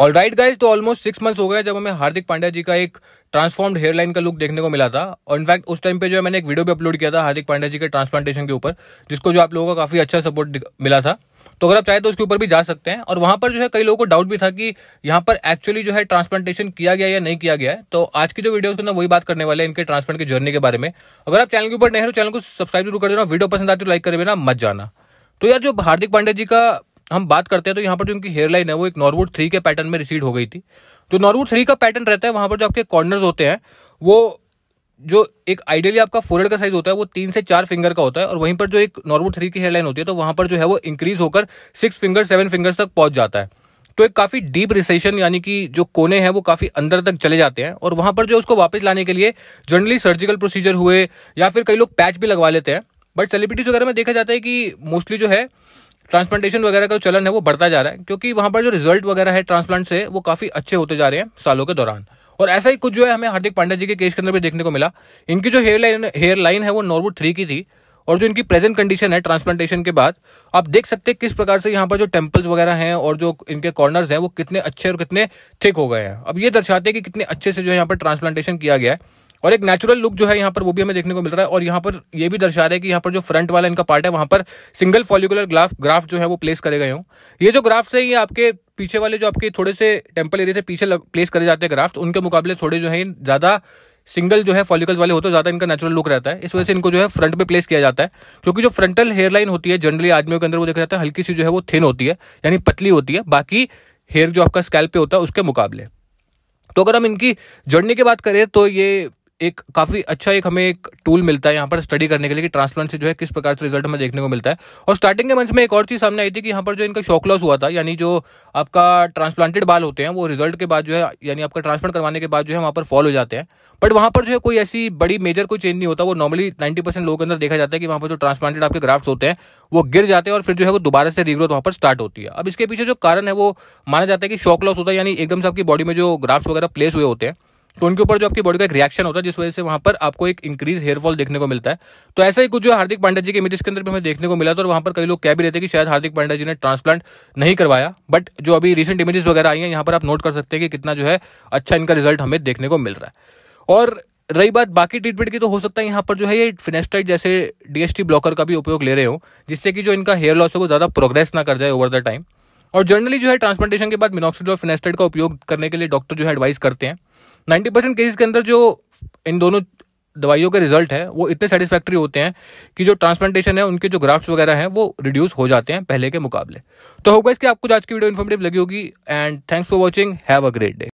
all right guys तो almost six months हो गए जब हमें हार्दिक पांड्या जी का एक ट्रांसफॉर्म्ड हेयरलाइन का लुक देखने को मिला था और इनफैक्ट उस टाइम पे जो है मैंने एक वीडियो भी अपलोड किया था हार्दिक पांड्या जी के ट्रांसप्लांटेशन के ऊपर जिसको जो आप लोगों का काफ़ी अच्छा सपोर्ट मिला था तो अगर आप चाहें तो उसके ऊपर भी जा सकते हैं और वहां पर जो है कई लोगों को डाउट भी था कि यहाँ पर एक्चुअली जो है ट्रांसप्लांटेशन किया गया या नहीं किया गया है तो आज की जो वीडियो है ना वही बात करने वाले हैं इनके ट्रांसप्लांट की जर्नी के बारे में अगर आप चैनल के ऊपर नहीं हो चैनल को सब्सक्राइब जरूर कर देना वीडियो पसंद आती तो लाइक कर देना मत जाना तो यार जो हार्दिक पांडे जी का हम बात करते हैं तो यहाँ पर जो उनकी हेयरलाइन है वो एक नॉर्वुड थ्री के पैटर्न में रिसीड हो गई थी जो नॉर्वुड थ्री का पैटर्न रहता है वहां पर जो आपके कॉर्नर्स होते हैं वो जो एक आइडियली आपका फोरहेड का साइज होता है वो तीन से चार फिंगर का होता है और वहीं पर जो एक नॉर्वुड थ्री की हेयरलाइन होती है तो वहां पर जो है वो इंक्रीज होकर सिक्स फिंगर सेवन फिंगर्स तक पहुंच जाता है तो एक काफ़ी डीप रिसेशन यानी कि जो कोने हैं वो काफ़ी अंदर तक चले जाते हैं और वहां पर जो उसको वापस लाने के लिए जनरली सर्जिकल प्रोसीजर हुए या फिर कई लोग पैच भी लगवा लेते हैं बट सेलिब्रिटीज वगैरह में देखा जाता है कि मोस्टली जो है ट्रांसप्लांटेशन वगैरह का जो चलन है वो बढ़ता जा रहा है क्योंकि वहाँ पर जो रिजल्ट वगैरह है ट्रांसप्लांट से वो काफ़ी अच्छे होते जा रहे हैं सालों के दौरान और ऐसा ही कुछ जो है हमें हार्दिक पांड्या जी के केस के अंदर भी देखने को मिला इनकी जो हेयर लाइन हेयर लाइन है वो नॉर्वुड थ्री की थी और जो इनकी प्रेजेंट कंडीशन है ट्रांसप्लांटेशन के बाद आप देख सकते हैं किस प्रकार से यहाँ पर जो टेम्पल्स वगैरह हैं और जो इनके कॉर्नर्स हैं वो कितने अच्छे और कितने थिक हो गए हैं अब ये दर्शाते हैं कि कितने अच्छे से जो है यहाँ पर ट्रांसप्लांटेशन किया गया है और एक नेचुरल लुक जो है यहाँ पर वो भी हमें देखने को मिल रहा है और यहाँ पर ये भी दर्शा रहा है कि यहाँ पर जो फ्रंट वाला इनका पार्ट है वहाँ पर सिंगल फॉलिकुलर ग्राफ ग्राफ जो है वो प्लेस करे गए हों ये जो ग्राफ्ट है ये आपके पीछे वाले जो आपके थोड़े से टेम्पल एरिया से पीछे प्लेस करे जाते हैं ग्राफ्ट तो उनके मुकाबले थोड़े जो है ज़्यादा सिंगल जो है फॉलिकल्स वाले होते हैं ज़्यादा इनका नेचुरल लुक रहता है इस वजह से इनको जो है फ्रंट पे प्लेस किया जाता है क्योंकि जो फ्रंटल हेयरलाइन होती है जनरली आदमियों के अंदर वो देखा जाता है हल्की सी जो है वो थिन होती है यानी पतली होती है बाकी हेयर जो आपका स्कैल्प पे होता है उसके मुकाबले तो अगर हम इनकी जर्नी की बात करें तो ये एक काफ़ी अच्छा एक हमें एक टूल मिलता है यहाँ पर स्टडी करने के लिए कि ट्रांसप्लांट से जो है किस प्रकार से रिजल्ट हमें देखने को मिलता है और स्टार्टिंग के मंच में एक और चीज़ सामने आई थी कि यहाँ पर जो इनका शॉक लॉस हुआ था यानी जो आपका ट्रांसप्लांटेड बाल होते हैं वो रिजल्ट के बाद जो है यानी आपका ट्रांसप्लांट करवाने के बाद जो है वहाँ पर फॉल हो जाते हैं बट वहाँ पर जो है कोई ऐसी बड़ी मेजर कोई चेंज नहीं होता वो नॉर्मली नाइन्टी परसेंट लोगों के अंदर देखा जाता है कि वहाँ पर जो ट्रांसप्लांटेड आपके ग्राफ्ट होते हैं वो गिर जाते हैं और फिर जो है वो दोबारा से रीग्रोथ वहाँ पर स्टार्ट होती है अब इसके पीछे जो कारण है वो माना जाता है कि शॉक लॉस होता है यानी एकदम से आपकी बॉडी में जो ग्राफ्ट वगैरह प्लेस हुए होते हैं तो उनके ऊपर जो आपकी बॉडी का एक रिएक्शन होता है जिस वजह से वहां पर आपको एक इंक्रीज हेयर फॉल देखने को मिलता है तो ऐसा ही कुछ जो हार्दिक पांड्या जी के इमेज के अंदर भी हमें देखने को मिला था और वहां पर कई लोग कह भी रहते कि शायद हार्दिक पांड्या जी ने ट्रांसप्लांट नहीं करवाया बट जो अभी रिसेंट इमेजेस वगैरह आई हैं यहाँ पर आप नोट कर सकते हैं कि कितना जो है अच्छा इनका रिजल्ट हमें देखने को मिल रहा है और रही बात बाकी ट्रीटमेंट की तो हो सकता है यहाँ पर जो है ये फिनेस्टाइड जैसे डीएसटी ब्लॉकर का भी उपयोग ले रहे हो जिससे कि जो इनका हेयर लॉस है वो ज़्यादा प्रोग्रेस ना कर जाए ओवर द टाइम और जनरली जो है ट्रांसप्लांटेशन के बाद मिनोक्सिड और फिनेस्टेड का उपयोग करने के लिए डॉक्टर जो है एडवाइस करते हैं नाइन्टी परसेंट केसेज के अंदर जो इन दोनों दवाइयों के रिजल्ट है वो इतने सेटिस्फैक्ट्री होते हैं कि जो ट्रांसप्लांटेशन है उनके जो ग्राफ्ट वगैरह हैं वो रिड्यूस हो जाते हैं पहले के मुकाबले तो होगा इसके आपको आज की वीडियो इन्फॉर्मेटिव लगी होगी and thanks for watching have a great day